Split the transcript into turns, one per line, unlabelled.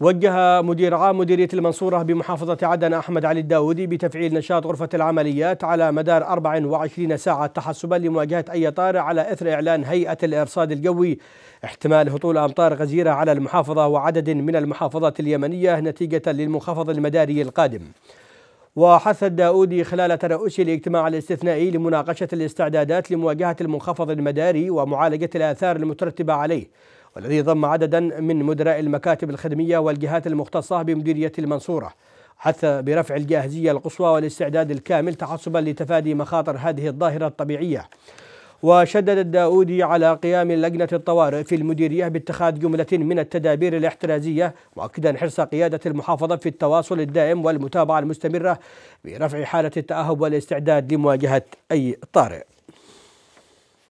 وجه مدير عام مديرية المنصورة بمحافظة عدن أحمد علي الداودي بتفعيل نشاط غرفة العمليات على مدار 24 ساعة تحسبا لمواجهة أي طارئ على إثر إعلان هيئة الإرصاد الجوي احتمال هطول أمطار غزيرة على المحافظة وعدد من المحافظات اليمنية نتيجة للمنخفض المداري القادم وحث الداودي خلال ترأسه الاجتماع الاستثنائي لمناقشة الاستعدادات لمواجهة المنخفض المداري ومعالجة الآثار المترتبة عليه والذي ضم عددا من مدراء المكاتب الخدمية والجهات المختصة بمديرية المنصورة حث برفع الجاهزية القصوى والاستعداد الكامل تحصبا لتفادي مخاطر هذه الظاهرة الطبيعية وشدد الداودي على قيام لجنة الطوارئ في المديرية باتخاذ جملة من التدابير الاحترازية مؤكدا حرص قيادة المحافظة في التواصل الدائم والمتابعة المستمرة برفع حالة التأهب والاستعداد لمواجهة أي طارئ